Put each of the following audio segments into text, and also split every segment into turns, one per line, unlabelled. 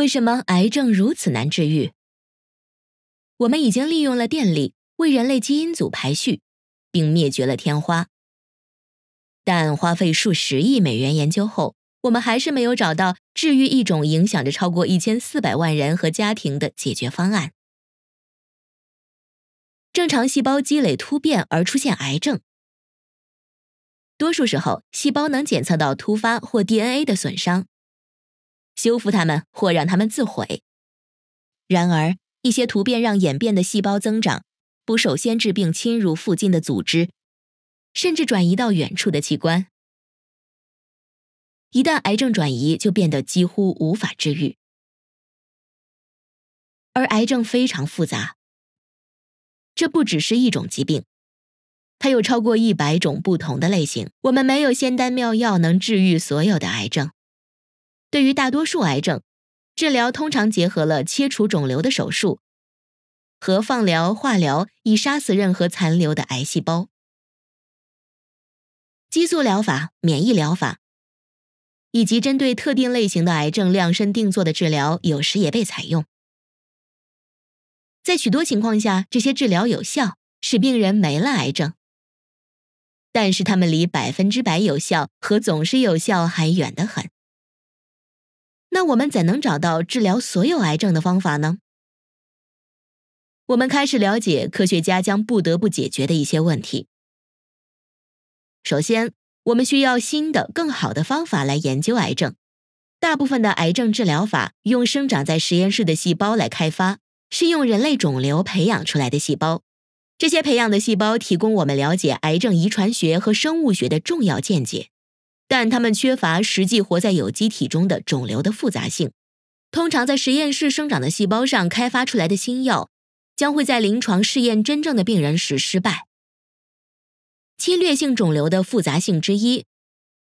为什么癌症如此难治愈？我们已经利用了电力为人类基因组排序，并灭绝了天花，但花费数十亿美元研究后，我们还是没有找到治愈一种影响着超过一千四百万人和家庭的解决方案。正常细胞积累突变而出现癌症，多数时候细胞能检测到突发或 DNA 的损伤。修复它们，或让它们自毁。然而，一些突变让演变的细胞增长，不首先治病，侵入附近的组织，甚至转移到远处的器官。一旦癌症转移，就变得几乎无法治愈。而癌症非常复杂，这不只是一种疾病，它有超过一百种不同的类型。我们没有仙丹妙药能治愈所有的癌症。对于大多数癌症，治疗通常结合了切除肿瘤的手术和放疗、化疗，以杀死任何残留的癌细胞。激素疗法、免疫疗法，以及针对特定类型的癌症量身定做的治疗，有时也被采用。在许多情况下，这些治疗有效，使病人没了癌症，但是他们离百分之百有效和总是有效还远得很。那我们怎能找到治疗所有癌症的方法呢？我们开始了解科学家将不得不解决的一些问题。首先，我们需要新的、更好的方法来研究癌症。大部分的癌症治疗法用生长在实验室的细胞来开发，是用人类肿瘤培养出来的细胞。这些培养的细胞提供我们了解癌症遗传学和生物学的重要见解。但他们缺乏实际活在有机体中的肿瘤的复杂性。通常在实验室生长的细胞上开发出来的新药，将会在临床试验真正的病人时失败。侵略性肿瘤的复杂性之一，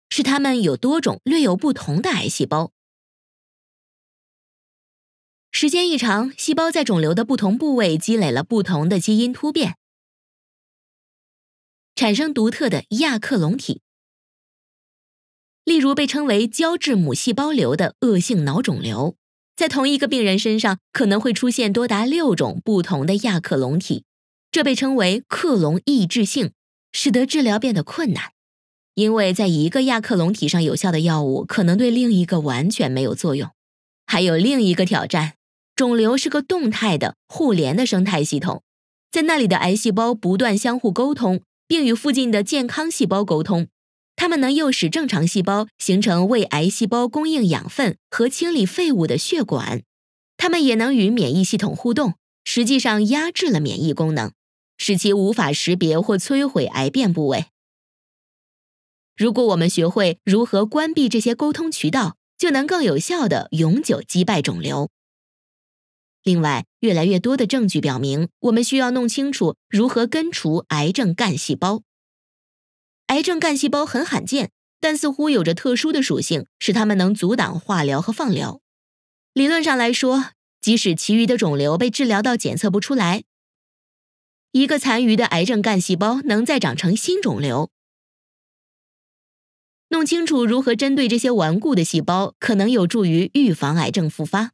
是它们有多种略有不同的癌细胞。时间一长，细胞在肿瘤的不同部位积累了不同的基因突变，产生独特的亚克隆体。例如被称为胶质母细胞瘤的恶性脑肿瘤，在同一个病人身上可能会出现多达六种不同的亚克隆体，这被称为克隆抑制性，使得治疗变得困难。因为在一个亚克隆体上有效的药物，可能对另一个完全没有作用。还有另一个挑战，肿瘤是个动态的互联的生态系统，在那里的癌细胞不断相互沟通，并与附近的健康细胞沟通。它们能诱使正常细胞形成为癌细胞供应养分和清理废物的血管，它们也能与免疫系统互动，实际上压制了免疫功能，使其无法识别或摧毁癌变部位。如果我们学会如何关闭这些沟通渠道，就能更有效地永久击败肿瘤。另外，越来越多的证据表明，我们需要弄清楚如何根除癌症干细胞。癌症干细胞很罕见，但似乎有着特殊的属性，使它们能阻挡化疗和放疗。理论上来说，即使其余的肿瘤被治疗到检测不出来，一个残余的癌症干细胞能再长成新肿瘤。弄清楚如何针对这些顽固的细胞，可能有助于预防癌症复发。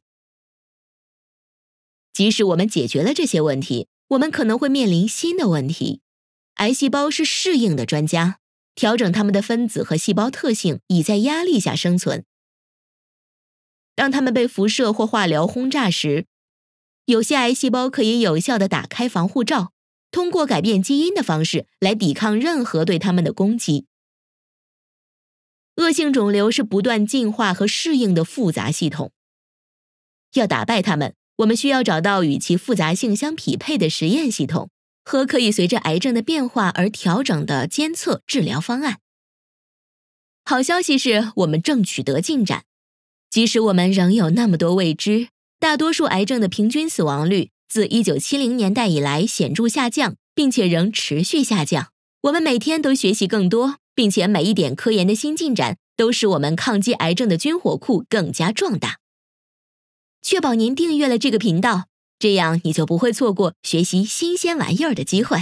即使我们解决了这些问题，我们可能会面临新的问题。癌细胞是适应的专家。调整它们的分子和细胞特性，以在压力下生存。当它们被辐射或化疗轰炸时，有些癌细胞可以有效地打开防护罩，通过改变基因的方式来抵抗任何对它们的攻击。恶性肿瘤是不断进化和适应的复杂系统。要打败它们，我们需要找到与其复杂性相匹配的实验系统。和可以随着癌症的变化而调整的监测治疗方案。好消息是我们正取得进展，即使我们仍有那么多未知。大多数癌症的平均死亡率自1970年代以来显著下降，并且仍持续下降。我们每天都学习更多，并且每一点科研的新进展都使我们抗击癌症的军火库更加壮大。确保您订阅了这个频道。这样，你就不会错过学习新鲜玩意儿的机会。